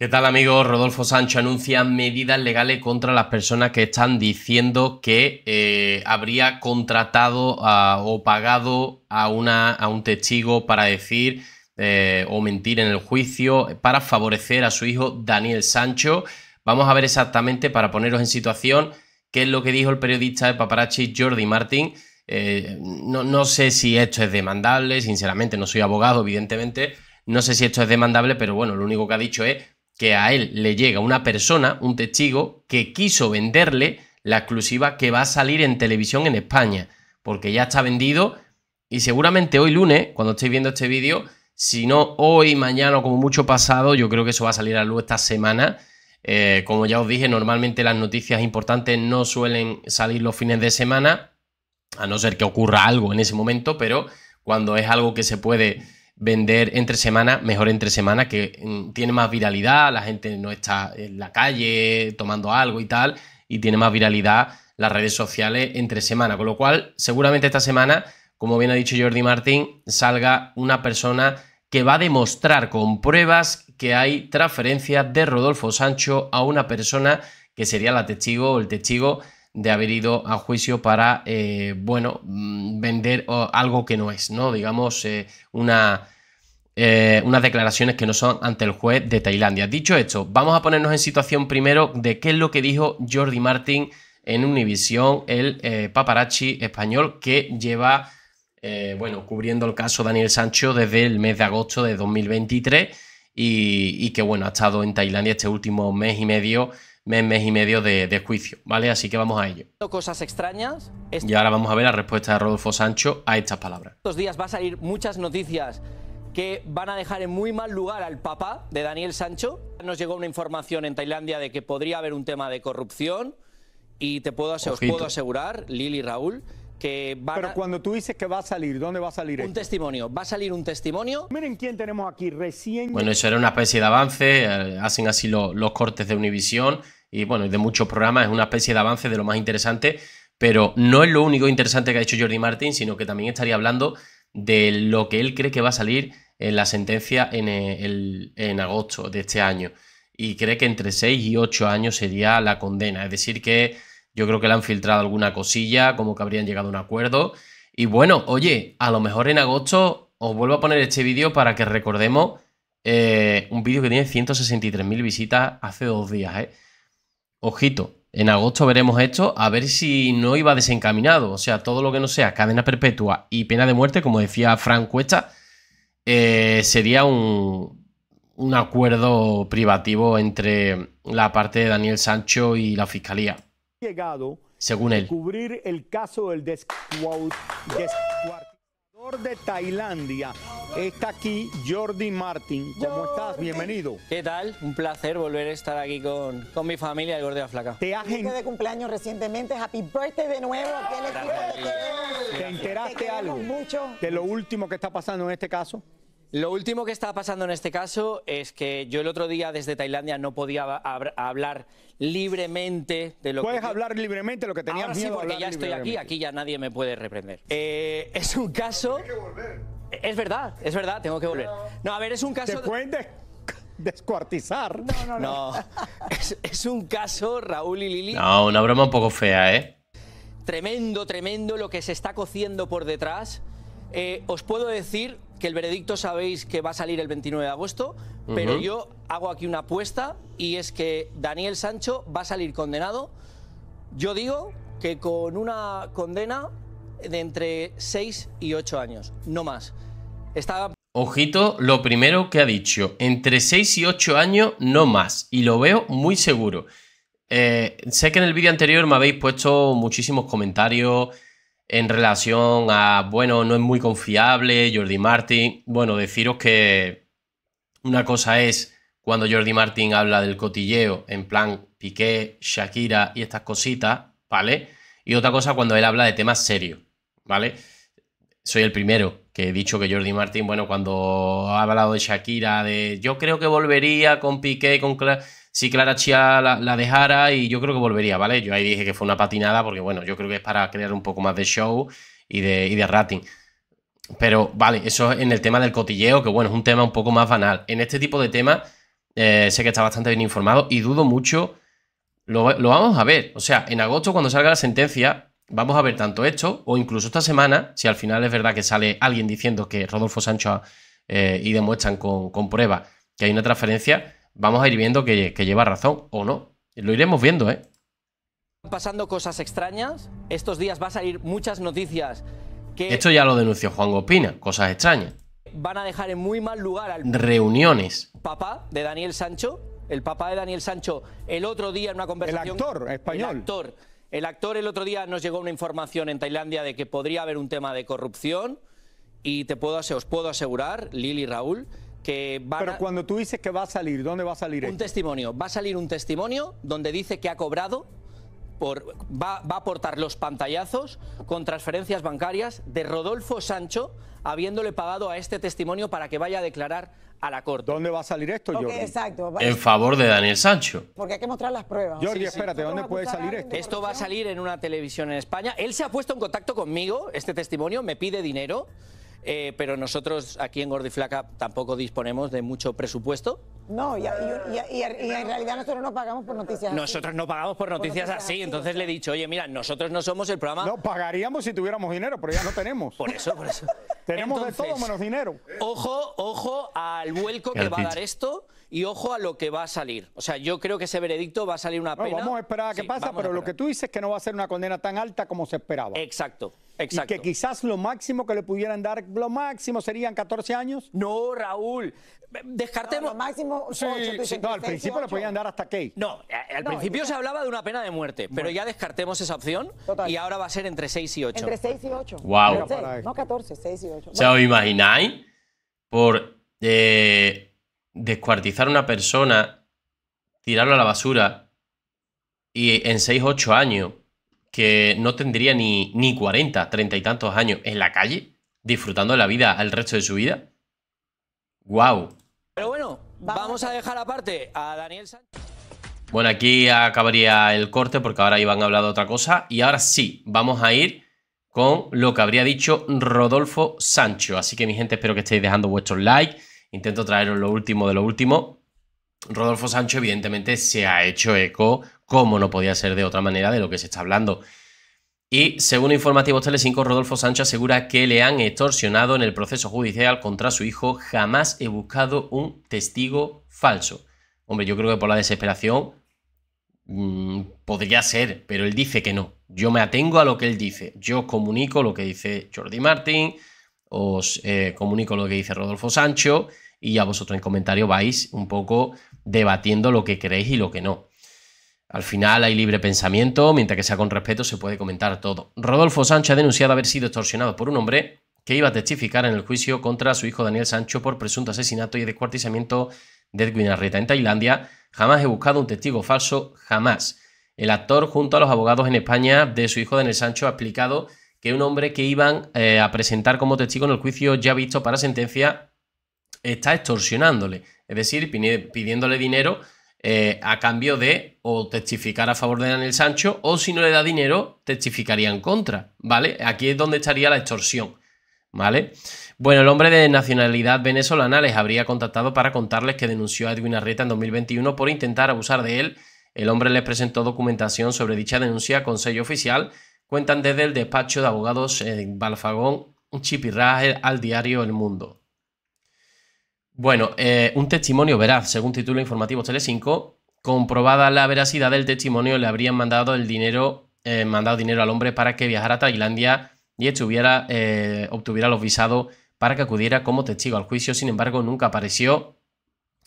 ¿Qué tal amigos? Rodolfo Sancho anuncia medidas legales contra las personas que están diciendo que eh, habría contratado o pagado a, una, a, un testigo para decir eh, o mentir en el juicio para favorecer a su hijo Daniel Sancho. Vamos a ver exactamente para poneros en situación qué es lo que dijo el periodista de paparazzi Jordi Martín. Eh, no, no sé si esto es demandable, sinceramente no soy abogado, evidentemente. No sé si esto es demandable, pero bueno, lo único que ha dicho es que a él le llega una persona, un testigo, que quiso venderle la exclusiva que va a salir en televisión en España, porque ya está vendido y seguramente hoy lunes, cuando estéis viendo este vídeo, si no hoy, mañana o como mucho pasado, yo creo que eso va a salir a luz esta semana. Eh, como ya os dije, normalmente las noticias importantes no suelen salir los fines de semana, a no ser que ocurra algo en ese momento, pero cuando es algo que se puede vender entre semana, mejor entre semana, que mm, tiene más viralidad, la gente no está en la calle tomando algo y tal, y tiene más viralidad las redes sociales entre semana. Con lo cual, seguramente esta semana, como bien ha dicho Jordi Martín, salga una persona que va a demostrar con pruebas que hay transferencias de Rodolfo Sancho a una persona que sería la testigo o el testigo de haber ido a juicio para, eh, bueno, mm, vender algo que no es, ¿no? Digamos, eh, una, eh, unas declaraciones que no son ante el juez de Tailandia. Dicho esto, vamos a ponernos en situación primero de qué es lo que dijo Jordi Martin en Univisión, el paparazzi español que lleva, bueno, cubriendo el caso Daniel Sancho desde el mes de agosto de 2023 y, y que, bueno, ha estado en Tailandia este último mes y medio mes, mes y medio de, juicio, ¿vale? Así que vamos a ello. Cosas extrañas. Y ahora vamos a ver la respuesta de Rodolfo Sancho a estas palabras. Estos días va a salir muchas noticias que van a dejar en muy mal lugar al papá de Daniel Sancho. Nos llegó una información en Tailandia de que podría haber un tema de corrupción y te puedo, puedo asegurar, Lili Raúl, pero cuando tú dices que va a salir, ¿dónde va a salir? Un testimonio, va a salir un testimonio. Miren quién tenemos aquí recién. Bueno, eso era una especie de avance, eh, hacen así los cortes de Univisión y bueno, de muchos programas, es una especie de avance de lo más interesante, pero no es lo único interesante que ha hecho Jordi Martín, sino que también estaría hablando de lo que él cree que va a salir en la sentencia en, eh, en agosto de este año. Y cree que entre 6 y 8 años sería la condena, es decir, que yo creo que le han filtrado alguna cosilla, como que habrían llegado a un acuerdo. Y bueno, oye, a lo mejor en agosto os vuelvo a poner este vídeo para que recordemos eh, un vídeo que tiene 163.000 visitas hace dos días. ¿eh? Ojito, en agosto veremos esto, a ver si no iba desencaminado. O sea, todo lo que no sea cadena perpetua y pena de muerte, como decía Frank Cuesta, eh, sería un acuerdo privativo entre la parte de Daniel Sancho y la fiscalía llegado según él. cubrir el caso del descuartizador de Tailandia. Está aquí Jordi Martin. ¿Cómo estás? Bienvenido. ¿Qué tal? Un placer volver a estar aquí con, con mi familia de Gordia Flaca. Te has de cumpleaños recientemente. Happy birthday de nuevo. te, enteraste algo de lo último que está pasando en este caso? Lo último que está pasando en este caso es que yo el otro día desde Tailandia no podía hablar libremente de lo Puedes Puedes hablar libremente lo que tenías Ahora sí, porque ya estoy aquí, aquí ya nadie me puede reprender. Eh, es un caso... Es verdad, es verdad, tengo que volver. No, a ver, es un caso... ¿Te pueden descuartizar? No, no, no. no. es, un caso, Raúl y Lili... No, una broma un poco fea, ¿eh? Tremendo, tremendo lo que se está cociendo por detrás. Eh, os puedo decir que el veredicto sabéis que va a salir el 29 de agosto, pero yo hago aquí una apuesta y es que Daniel Sancho va a salir condenado. Yo digo que con una condena de entre 6 y 8 años, no más. Estaba... Ojito, lo primero que ha dicho, entre 6 y 8 años, no más. Y lo veo muy seguro. Eh, sé que en el vídeo anterior me habéis puesto muchísimos comentarios en relación a, bueno, no es muy confiable, Jordi Martin. Bueno, deciros que una cosa es cuando Jordi Martín habla del cotilleo, en plan Piqué, Shakira y estas cositas, ¿vale? Y otra cosa cuando él habla de temas serios, ¿vale? Soy el primero que he dicho que Jordi Martín, bueno, cuando ha hablado de Shakira, de yo creo que volvería con Piqué, con si Clara Chia la, dejara y yo creo que volvería, ¿vale? Yo ahí dije que fue una patinada porque, bueno, yo creo que es para crear un poco más de show y de, de rating. Pero, vale, eso en el tema del cotilleo, que bueno, es un tema un poco más banal. En este tipo de temas eh, sé que está bastante bien informado y dudo mucho. Lo, vamos a ver. O sea, en agosto cuando salga la sentencia, vamos a ver tanto esto o incluso esta semana, si al final es verdad que sale alguien diciendo que Rodolfo Sancho eh, y demuestran con, con que hay una transferencia vamos a ir viendo que, lleva razón o no. Lo iremos viendo, ¿eh? Pasando cosas extrañas. Estos días va a salir muchas noticias que... Esto ya lo denunció Juan Gopina, cosas extrañas. Van a dejar en muy mal lugar al... Reuniones. Papá de Daniel Sancho. El papá de Daniel Sancho el otro día en una conversación... El actor español. El actor. El actor el otro día nos llegó una información en Tailandia de que podría haber un tema de corrupción y te puedo, os puedo asegurar, Lili Raúl, pero cuando tú dices que va a salir, ¿dónde va a salir? Un testimonio. Va a salir un testimonio donde dice que ha cobrado por, va, a aportar los pantallazos con transferencias bancarias de Rodolfo Sancho, habiéndole pagado a este testimonio para que vaya a declarar a la corte. ¿Dónde va a salir esto, Exacto. En favor de Daniel Sancho. Porque hay que mostrar las pruebas. Jordi, espérate, ¿dónde puede salir esto? Esto va a salir en una televisión en España. Él se ha puesto en contacto conmigo, este testimonio, me pide dinero. Eh, pero nosotros aquí en Gordiflaca tampoco disponemos de mucho presupuesto. No, y, en realidad nosotros no pagamos por noticias Nosotros no pagamos por noticias, así, entonces le he dicho, oye, mira, nosotros no somos el programa... No, pagaríamos si tuviéramos dinero, pero ya no tenemos. Por eso, por eso. tenemos de todo menos dinero. Ojo, ojo al vuelco que va a dar esto y ojo a lo que va a salir. O sea, yo creo que ese veredicto va a salir una pena. vamos a esperar a qué pasa, pero lo que tú dices es que no va a ser una condena tan alta como se esperaba. Exacto. Y que quizás lo máximo que le pudieran dar, lo máximo serían 14 años. No, Raúl. Descartemos. No, lo máximo 8, No, al principio lo le podían dar hasta Key. No, al principio se hablaba de una pena de muerte, pero ya descartemos esa opción y ahora va a ser entre 6 y 8. Entre 6 y 8. Wow. no 14, 6 y 8. O ¿os imagináis por eh, descuartizar a una persona, tirarlo a la basura y en 6, 8 años que no tendría ni, ni 40, 30 y tantos años en la calle, disfrutando de la vida el resto de su vida. ¡Guau! Pero bueno, vamos a dejar aparte a Daniel Bueno, aquí acabaría el corte porque ahora iban a hablar de otra cosa. Y ahora sí, vamos a ir con lo que habría dicho Rodolfo Sancho. Así que, mi gente, espero que estéis dejando vuestros likes. Intento traeros lo último de lo último. Rodolfo Sancho evidentemente se ha hecho eco, como no podía ser de otra manera, de lo que se está hablando. Y según informativos Telecinco, Rodolfo Sancho asegura que le han extorsionado en el proceso judicial contra su hijo. Jamás he buscado un testigo falso. Hombre, yo creo que por la desesperación mm, podría ser, pero él dice que no. Yo me atengo a lo que él dice. Yo comunico lo que dice Jordi Martín, os eh, comunico lo que dice Rodolfo Sancho y ya vosotros en comentarios vais un poco debatiendo lo que creéis y lo que no. Al final hay libre pensamiento, mientras que sea con respeto se puede comentar todo. Rodolfo Sánchez ha denunciado haber sido extorsionado por un hombre que iba a testificar en el juicio contra su hijo Daniel Sancho por presunto asesinato y descuartizamiento de Edwin Arrieta en Tailandia. Jamás he buscado un testigo falso, jamás. El actor, junto a los abogados en España de su hijo Daniel Sancho, ha explicado que un hombre que iban eh, a presentar como testigo en el juicio ya visto para sentencia está extorsionándole, es decir, pidiéndole dinero eh, a cambio de o testificar a favor de Daniel Sancho o si no le da dinero, testificaría en contra, ¿vale? Aquí es donde estaría la extorsión, ¿vale? Bueno, el hombre de nacionalidad venezolana les habría contactado para contarles que denunció a Edwin Arrieta en 2021 por intentar abusar de él. El hombre les presentó documentación sobre dicha denuncia con sello oficial. Cuentan desde el despacho de abogados en Balfagón Chipirraje al diario El Mundo. Bueno, eh, un testimonio veraz, según título informativo tele5 comprobada la veracidad del testimonio, le habrían mandado el dinero, eh, mandado dinero al hombre para que viajara a Tailandia y estuviera, eh, obtuviera los visados para que acudiera como testigo al juicio. Sin embargo, nunca apareció.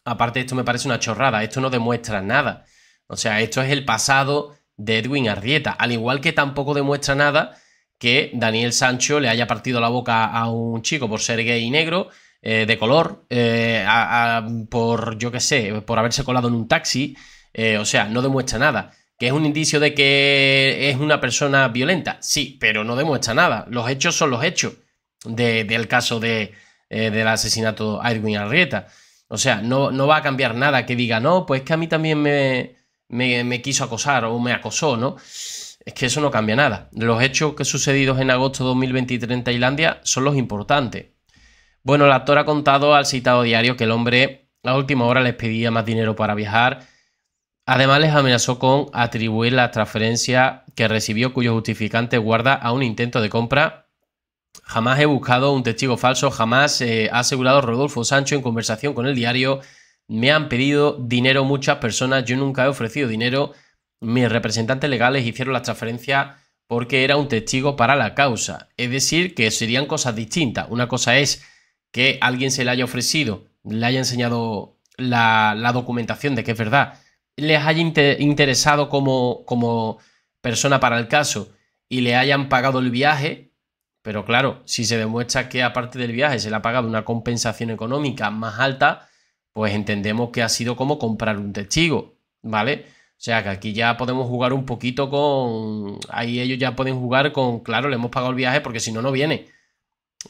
Aparte, esto me parece una chorrada. Esto no demuestra nada. O sea, esto es el pasado de Edwin Arrieta. Al igual que tampoco demuestra nada que Daniel Sancho le haya partido la boca a un chico por ser gay y negro eh, de color eh, por, yo qué sé, por haberse colado en un taxi, eh, o sea, no demuestra nada. ¿Que es un indicio de que es una persona violenta? Sí, pero no demuestra nada. Los hechos son los hechos del caso de, del asesinato a Edwin Arrieta. O sea, no, no va a cambiar nada que diga, no, pues que a mí también me, me, me, quiso acosar o me acosó, ¿no? Es que eso no cambia nada. Los hechos que sucedidos en agosto de 2023 en Tailandia son los importantes. Bueno, el actor ha contado al citado diario que el hombre a última hora les pedía más dinero para viajar. Además les amenazó con atribuir la transferencia que recibió cuyo justificante guarda a un intento de compra. Jamás he buscado un testigo falso, jamás eh, ha asegurado Rodolfo Sancho en conversación con el diario. Me han pedido dinero muchas personas, yo nunca he ofrecido dinero. Mis representantes legales hicieron las transferencia porque era un testigo para la causa. Es decir, que serían cosas distintas. Una cosa es que alguien se le haya ofrecido, le haya enseñado la, documentación de que es verdad, les haya interesado como, como persona para el caso y le hayan pagado el viaje, pero claro, si se demuestra que aparte del viaje se le ha pagado una compensación económica más alta, pues entendemos que ha sido como comprar un testigo, ¿vale? O sea que aquí ya podemos jugar un poquito con... Ahí ellos ya pueden jugar con, claro, le hemos pagado el viaje porque si no, no viene.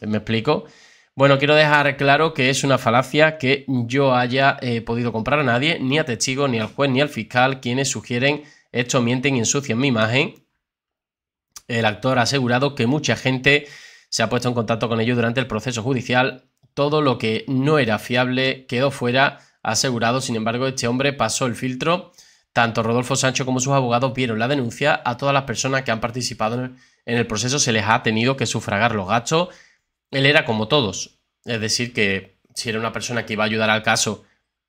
¿Me explico? Bueno, quiero dejar claro que es una falacia que yo haya eh, podido comprar a nadie, ni a testigos, ni al juez, ni al fiscal, quienes sugieren esto mienten y ensucian mi imagen. El actor ha asegurado que mucha gente se ha puesto en contacto con ellos durante el proceso judicial. Todo lo que no era fiable quedó fuera, asegurado. Sin embargo, este hombre pasó el filtro. Tanto Rodolfo Sancho como sus abogados vieron la denuncia. A todas las personas que han participado en el proceso se les ha tenido que sufragar los gastos él era como todos. Es decir, que si era una persona que iba a ayudar al caso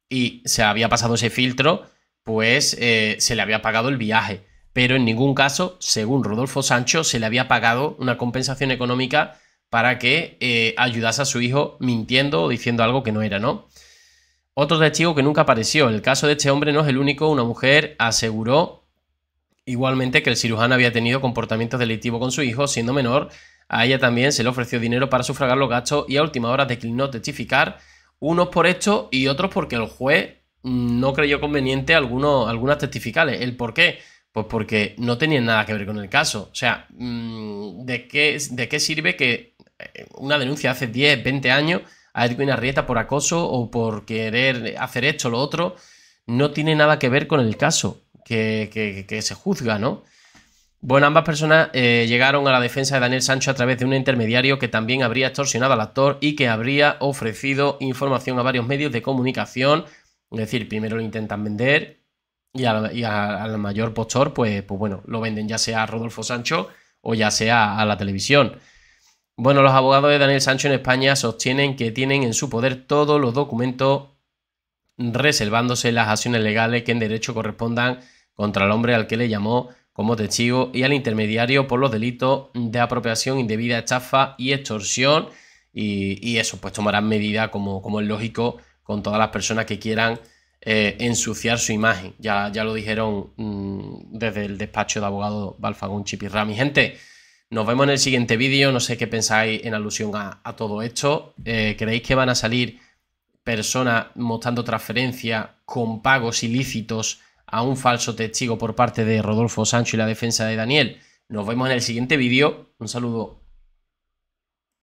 y se había pasado ese filtro, pues eh, se le había pagado el viaje. Pero en ningún caso, según Rodolfo Sancho, se le había pagado una compensación económica para que eh, ayudase a su hijo mintiendo o diciendo algo que no era, ¿no? Otro testigo que nunca apareció. El caso de este hombre no es el único. Una mujer aseguró igualmente que el cirujano había tenido comportamiento delictivo con su hijo siendo menor a ella también se le ofreció dinero para sufragar los gastos y a última hora declinó testificar, unos por esto y otros porque el juez no creyó conveniente algunas testificales. ¿El por qué? Pues porque no tenían nada que ver con el caso. O sea, mm, ¿de qué, de qué sirve que eh, una denuncia hace 10, 20 años a Edwin Arrieta por acoso o por querer hacer esto o lo otro no tiene nada que ver con el caso que se juzga, ¿no? Bueno, ambas personas eh, llegaron a la defensa de Daniel Sancho a través de un intermediario que también habría extorsionado al actor y que habría ofrecido información a varios medios de comunicación. Es decir, primero lo intentan vender y al, mayor postor, pues, pues bueno, lo venden ya sea a Rodolfo Sancho o ya sea a la televisión. Bueno, los abogados de Daniel Sancho en España sostienen que tienen en su poder todos los documentos reservándose las acciones legales que en derecho correspondan contra el hombre al que le llamó como testigo y al intermediario por los delitos de apropiación indebida, estafa y extorsión. Y, eso, pues tomarán medida, como, es lógico, con todas las personas que quieran eh, ensuciar su imagen. Ya, ya lo dijeron mm, desde el despacho de abogado Balfagón Mi Gente, nos vemos en el siguiente vídeo. No sé qué pensáis en alusión a, todo esto. Eh, ¿Creéis que van a salir personas mostrando transferencia con pagos ilícitos? a un falso testigo por parte de Rodolfo Sancho y la defensa de Daniel. Nos vemos en el siguiente vídeo. Un saludo.